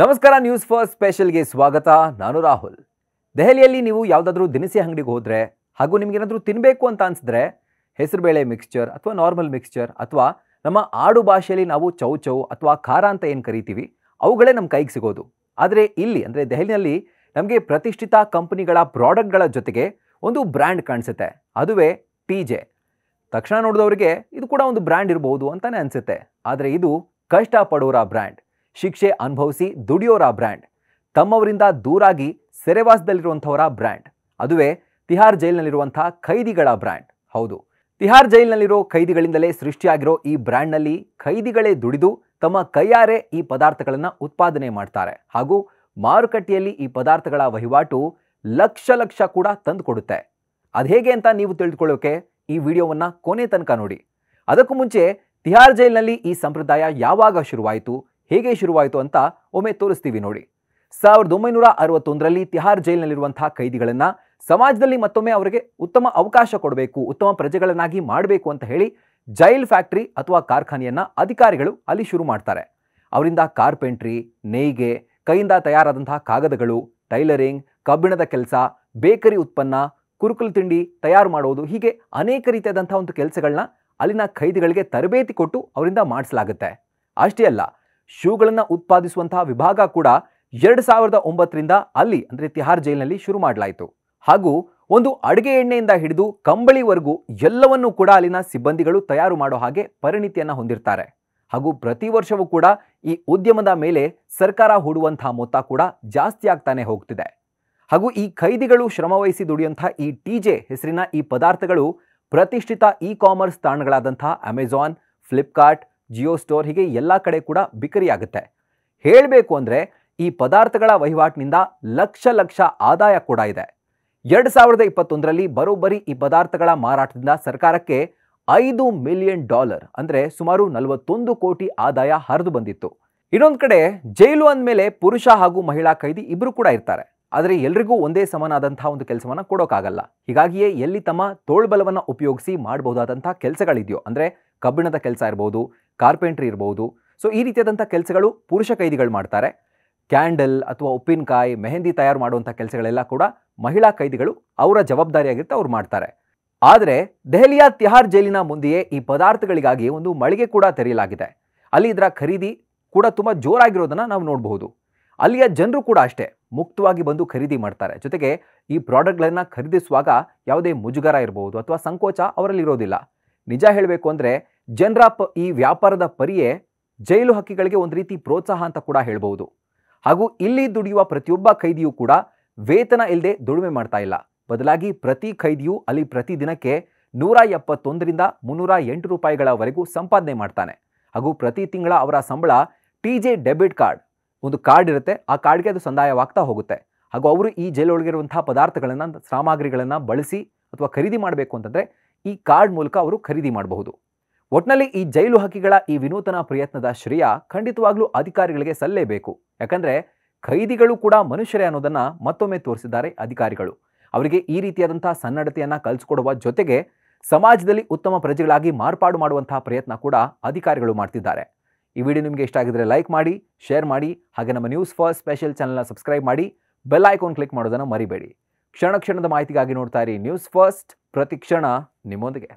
ನಮಸ್ಕಾರ news first ಸ್ಪೆಷಲ್ಗೆ ಸ್ವಾಗತ ನಾನು ರಾಹುಲ್ ದೆಹಲಿಯಲ್ಲಿ ನೀವು ಯಾವುದಾದ್ರೂ ದಿನಸಿ ಅಂಗಡಿಗೆ ಹೋದರೆ ಹಾಗೂ ಏನಾದರೂ ತಿನ್ನಬೇಕು ಅಂತ ಅನಿಸಿದ್ರೆ ಹೆಸರುಬೇಳೆ ಮಿಕ್ಸ್ಚರ್ ಅಥವಾ ನಾರ್ಮಲ್ ಮಿಕ್ಸ್ಚರ್ ಅಥವಾ ನಮ್ಮ ಆಡು ಭಾಷೆಯಲ್ಲಿ ನಾವು ಚೌ ಚೌ ಅಥವಾ ಖಾರ ಅಂತ ಏನು ಕರಿತೀವಿ ಅವುಗಳೇ ನಮ್ಮ ಕೈಗೆ ಸಿಗೋದು ಆದರೆ ಇಲ್ಲಿ ಅಂದರೆ ದೆಹಲಿಯಲ್ಲಿ ನಮಗೆ ಪ್ರತಿಷ್ಠಿತ ಕಂಪನಿಗಳ ಪ್ರಾಡಕ್ಟ್ಗಳ ಜೊತೆಗೆ ಒಂದು ಬ್ರ್ಯಾಂಡ್ ಕಾಣಿಸುತ್ತೆ ಅದುವೇ ಟಿ ಜೆ ತಕ್ಷಣ ನೋಡಿದವರಿಗೆ ಇದು ಕೂಡ ಒಂದು ಬ್ರ್ಯಾಂಡ್ ಇರ್ಬೋದು ಅಂತಲೇ ಅನಿಸುತ್ತೆ ಆದರೆ ಇದು ಕಷ್ಟಪಡೋರ ಬ್ರ್ಯಾಂಡ್ ಶಿಕ್ಷೆ ಅನುಭವಿಸಿ ದುಡಿಯೋರ ಬ್ರ್ಯಾಂಡ್ ತಮ್ಮವರಿಂದ ದೂರಾಗಿ ಸೆರೆವಾಸದಲ್ಲಿರುವಂಥವರ ಬ್ರ್ಯಾಂಡ್ ಅದುವೇ ತಿಹಾರ್ ಜೈಲ್ನಲ್ಲಿರುವಂಥ ಖೈದಿಗಳ ಬ್ರ್ಯಾಂಡ್ ಹೌದು ತಿಹಾರ್ ಜೈಲಿನಲ್ಲಿರೋ ಖೈದಿಗಳಿಂದಲೇ ಸೃಷ್ಟಿಯಾಗಿರೋ ಈ ಬ್ರ್ಯಾಂಡ್ನಲ್ಲಿ ಖೈದಿಗಳೇ ದುಡಿದು ತಮ್ಮ ಕೈಯಾರೆ ಈ ಪದಾರ್ಥಗಳನ್ನು ಉತ್ಪಾದನೆ ಮಾಡ್ತಾರೆ ಹಾಗೂ ಮಾರುಕಟ್ಟೆಯಲ್ಲಿ ಈ ಪದಾರ್ಥಗಳ ವಹಿವಾಟು ಲಕ್ಷ ಲಕ್ಷ ಕೂಡ ತಂದುಕೊಡುತ್ತೆ ಹೇಗೆ ಅಂತ ನೀವು ತಿಳಿದುಕೊಳ್ಳೋಕೆ ಈ ವಿಡಿಯೋವನ್ನು ಕೊನೆ ತನಕ ನೋಡಿ ಅದಕ್ಕೂ ಮುಂಚೆ ತಿಹಾರ್ ಜೈಲಿನಲ್ಲಿ ಈ ಸಂಪ್ರದಾಯ ಯಾವಾಗ ಶುರುವಾಯಿತು ಹೇಗೆ ಶುರುವಾಯಿತು ಅಂತ ಒಮ್ಮೆ ತೋರಿಸ್ತೀವಿ ನೋಡಿ ಸಾವಿರದ ಒಂಬೈನೂರ ಅರವತ್ತೊಂದರಲ್ಲಿ ತಿಹಾರ್ ಜೈಲಿನಲ್ಲಿರುವಂತಹ ಕೈದಿಗಳನ್ನು ಸಮಾಜದಲ್ಲಿ ಮತ್ತೊಮ್ಮೆ ಅವರಿಗೆ ಉತ್ತಮ ಅವಕಾಶ ಕೊಡಬೇಕು ಉತ್ತಮ ಪ್ರಜೆಗಳನ್ನಾಗಿ ಮಾಡಬೇಕು ಅಂತ ಹೇಳಿ ಜೈಲ್ ಫ್ಯಾಕ್ಟ್ರಿ ಅಥವಾ ಕಾರ್ಖಾನೆಯನ್ನು ಅಧಿಕಾರಿಗಳು ಅಲ್ಲಿ ಶುರು ಮಾಡ್ತಾರೆ ಅವರಿಂದ ಕಾರ್ಪೆಂಟ್ರಿ ನೇಯ್ಗೆ ಕೈಯಿಂದ ತಯಾರಾದಂತಹ ಕಾಗದಗಳು ಟೈಲರಿಂಗ್ ಕಬ್ಬಿಣದ ಕೆಲಸ ಬೇಕರಿ ಉತ್ಪನ್ನ ಕುರುಕುಲು ತಿಂಡಿ ತಯಾರು ಮಾಡುವುದು ಹೀಗೆ ಅನೇಕ ರೀತಿಯಾದಂಥ ಒಂದು ಕೆಲಸಗಳನ್ನ ಅಲ್ಲಿನ ಖೈದಿಗಳಿಗೆ ತರಬೇತಿ ಕೊಟ್ಟು ಅವರಿಂದ ಮಾಡಿಸಲಾಗುತ್ತೆ ಅಷ್ಟೇ ಅಲ್ಲ ಶೂಗಳನ್ನು ಉತ್ಪಾದಿಸುವಂತಹ ವಿಭಾಗ ಕೂಡ ಎರಡು ಸಾವಿರದ ಒಂಬತ್ತರಿಂದ ಅಲ್ಲಿ ಅಂದರೆ ತಿಹಾರ್ ಜೈಲಿನಲ್ಲಿ ಶುರು ಮಾಡಲಾಯಿತು ಹಾಗೂ ಒಂದು ಅಡುಗೆ ಎಣ್ಣೆಯಿಂದ ಹಿಡಿದು ಕಂಬಳಿವರೆಗೂ ಎಲ್ಲವನ್ನೂ ಕೂಡ ಅಲ್ಲಿನ ಸಿಬ್ಬಂದಿಗಳು ತಯಾರು ಮಾಡೋ ಹಾಗೆ ಪರಿಣಿತಿಯನ್ನು ಹೊಂದಿರ್ತಾರೆ ಹಾಗೂ ಪ್ರತಿ ವರ್ಷವೂ ಕೂಡ ಈ ಉದ್ಯಮದ ಮೇಲೆ ಸರ್ಕಾರ ಹೂಡುವಂತಹ ಮೊತ್ತ ಕೂಡ ಜಾಸ್ತಿ ಆಗ್ತಾನೆ ಹೋಗ್ತಿದೆ ಹಾಗೂ ಈ ಖೈದಿಗಳು ಶ್ರಮವಹಿಸಿ ದುಡಿಯುವಂತಹ ಈ ಜೆ ಹೆಸರಿನ ಈ ಪದಾರ್ಥಗಳು ಪ್ರತಿಷ್ಠಿತ ಇ ಕಾಮರ್ಸ್ ತಾಣಗಳಾದಂತಹ ಅಮೆಜಾನ್ ಫ್ಲಿಪ್ಕಾರ್ಟ್ ಜಿಯೋ ಸ್ಟೋರ್ ಹೀಗೆ ಎಲ್ಲ ಕಡೆ ಕೂಡ ಬಿಕರಿಯಾಗುತ್ತೆ ಹೇಳಬೇಕು ಅಂದರೆ ಈ ಪದಾರ್ಥಗಳ ವಹಿವಾಟಿನಿಂದ ಲಕ್ಷ ಲಕ್ಷ ಆದಾಯ ಕೂಡ ಇದೆ ಎರಡು ಸಾವಿರದ ಇಪ್ಪತ್ತೊಂದರಲ್ಲಿ ಬರೋಬ್ಬರಿ ಈ ಪದಾರ್ಥಗಳ ಮಾರಾಟದಿಂದ ಸರ್ಕಾರಕ್ಕೆ ಐದು ಮಿಲಿಯನ್ ಡಾಲರ್ ಅಂದರೆ ಸುಮಾರು ನಲವತ್ತೊಂದು ಕೋಟಿ ಆದಾಯ ಹರಿದು ಬಂದಿತ್ತು ಇನ್ನೊಂದು ಕಡೆ ಜೈಲು ಅಂದಮೇಲೆ ಪುರುಷ ಹಾಗೂ ಮಹಿಳಾ ಕೈದಿ ಇಬ್ಬರು ಕೂಡ ಇರ್ತಾರೆ ಆದರೆ ಎಲ್ರಿಗೂ ಒಂದೇ ಸಮನಾದಂತಹ ಒಂದು ಕೆಲಸವನ್ನು ಕೊಡೋಕ್ಕಾಗಲ್ಲ ಹೀಗಾಗಿಯೇ ಎಲ್ಲಿ ತಮ್ಮ ತೋಳ್ಬಲವನ್ನು ಉಪಯೋಗಿಸಿ ಮಾಡಬಹುದಾದಂತಹ ಕೆಲಸಗಳಿದೆಯೋ ಅಂದರೆ ಕಬ್ಬಿಣದ ಕೆಲಸ ಇರ್ಬೋದು ಕಾರ್ಪೆಂಟ್ರಿ ಇರ್ಬೋದು ಸೊ ಈ ರೀತಿಯಾದಂಥ ಕೆಲಸಗಳು ಪುರುಷ ಕೈದಿಗಳು ಮಾಡ್ತಾರೆ ಕ್ಯಾಂಡಲ್ ಅಥವಾ ಉಪ್ಪಿನಕಾಯಿ ಮೆಹಂದಿ ತಯಾರು ಮಾಡುವಂಥ ಕೆಲಸಗಳೆಲ್ಲ ಕೂಡ ಮಹಿಳಾ ಕೈದಿಗಳು ಅವರ ಜವಾಬ್ದಾರಿಯಾಗಿರುತ್ತೆ ಅವ್ರು ಮಾಡ್ತಾರೆ ಆದರೆ ದೆಹಲಿಯ ತಿಹಾರ್ ಜೈಲಿನ ಮುಂದೆಯೇ ಈ ಪದಾರ್ಥಗಳಿಗಾಗಿ ಒಂದು ಮಳಿಗೆ ಕೂಡ ತೆರೆಯಲಾಗಿದೆ ಅಲ್ಲಿ ಇದರ ಖರೀದಿ ಕೂಡ ತುಂಬ ಜೋರಾಗಿರೋದನ್ನು ನಾವು ನೋಡಬಹುದು ಅಲ್ಲಿಯ ಜನರು ಕೂಡ ಅಷ್ಟೇ ಮುಕ್ತವಾಗಿ ಬಂದು ಖರೀದಿ ಮಾಡ್ತಾರೆ ಜೊತೆಗೆ ಈ ಪ್ರಾಡಕ್ಟ್ಗಳನ್ನು ಖರೀದಿಸುವಾಗ ಯಾವುದೇ ಮುಜುಗರ ಇರಬಹುದು ಅಥವಾ ಸಂಕೋಚ ಅವರಲ್ಲಿ ಇರೋದಿಲ್ಲ ನಿಜ ಹೇಳಬೇಕು ಅಂದರೆ ಜನರ ಈ ವ್ಯಾಪಾರದ ಪರಿಯೇ ಜೈಲು ಹಕ್ಕಿಗಳಿಗೆ ಒಂದು ರೀತಿ ಪ್ರೋತ್ಸಾಹ ಅಂತ ಕೂಡ ಹೇಳಬಹುದು ಹಾಗೂ ಇಲ್ಲಿ ದುಡಿಯುವ ಪ್ರತಿಯೊಬ್ಬ ಖೈದಿಯೂ ಕೂಡ ವೇತನ ಇಲ್ಲದೆ ದುಡಿಮೆ ಮಾಡ್ತಾ ಇಲ್ಲ ಬದಲಾಗಿ ಪ್ರತಿ ಕೈದಿಯು ಅಲ್ಲಿ ಪ್ರತಿ ದಿನಕ್ಕೆ ನೂರ ಎಪ್ಪತ್ತೊಂದರಿಂದ ಮುನ್ನೂರ ಎಂಟು ರೂಪಾಯಿಗಳವರೆಗೂ ಸಂಪಾದನೆ ಮಾಡ್ತಾನೆ ಹಾಗೂ ಪ್ರತಿ ತಿಂಗಳ ಅವರ ಸಂಬಳ ಟಿ ಜೆ ಡೆಬಿಟ್ ಕಾರ್ಡ್ ಒಂದು ಕಾರ್ಡ್ ಇರುತ್ತೆ ಆ ಕಾರ್ಡ್ಗೆ ಅದು ಸಂದಾಯವಾಗ್ತಾ ಹೋಗುತ್ತೆ ಹಾಗೂ ಅವರು ಈ ಜೈಲೊಳಗಿರುವಂಥ ಪದಾರ್ಥಗಳನ್ನು ಸಾಮಗ್ರಿಗಳನ್ನು ಬಳಸಿ ಅಥವಾ ಖರೀದಿ ಮಾಡಬೇಕು ಅಂತಂದರೆ ಈ ಕಾರ್ಡ್ ಮೂಲಕ ಅವರು ಖರೀದಿ ಮಾಡಬಹುದು ಒಟ್ನಲ್ಲಿ ಈ ಜೈಲು ಹಕ್ಕಿಗಳ ಈ ವಿನೂತನ ಪ್ರಯತ್ನದ ಶ್ರೇಯ ಖಂಡಿತವಾಗ್ಲೂ ಅಧಿಕಾರಿಗಳಿಗೆ ಸಲ್ಲೇಬೇಕು ಯಾಕಂದ್ರೆ ಖೈದಿಗಳು ಕೂಡ ಮನುಷ್ಯರೇ ಅನ್ನೋದನ್ನ ಮತ್ತೊಮ್ಮೆ ತೋರಿಸಿದ್ದಾರೆ ಅಧಿಕಾರಿಗಳು ಅವರಿಗೆ ಈ ರೀತಿಯಾದಂತಹ ಸನ್ನಡತೆಯನ್ನ ಕಲ್ಸಿಕೊಡುವ ಜೊತೆಗೆ ಸಮಾಜದಲ್ಲಿ ಉತ್ತಮ ಪ್ರಜೆಗಳಾಗಿ ಮಾರ್ಪಾಡು ಮಾಡುವಂತಹ ಪ್ರಯತ್ನ ಕೂಡ ಅಧಿಕಾರಿಗಳು ಮಾಡ್ತಿದ್ದಾರೆ ಈ ವಿಡಿಯೋ ನಿಮಗೆ ಇಷ್ಟ ಆಗಿದ್ರೆ ಲೈಕ್ ಮಾಡಿ ಶೇರ್ ಮಾಡಿ ಹಾಗೆ ನಮ್ಮ ನ್ಯೂಸ್ ಫಾರ್ ಸ್ಪೆಷಲ್ ಚಾನಲ್ನ ಸಬ್ಸ್ಕ್ರೈಬ್ ಮಾಡಿ ಬೆಲ್ ಐಕಾನ್ ಕ್ಲಿಕ್ ಮಾಡೋದನ್ನು ಮರಿಬೇಡಿ ಕ್ಷಣ ಕ್ಷಣದ ಮಾಹಿತಿಗಾಗಿ ನೋಡ್ತಾ ಇರಿ ನ್ಯೂಸ್ ಫಸ್ಟ್ ಪ್ರತಿ ಕ್ಷಣ ನಿಮ್ಮೊಂದಿಗೆ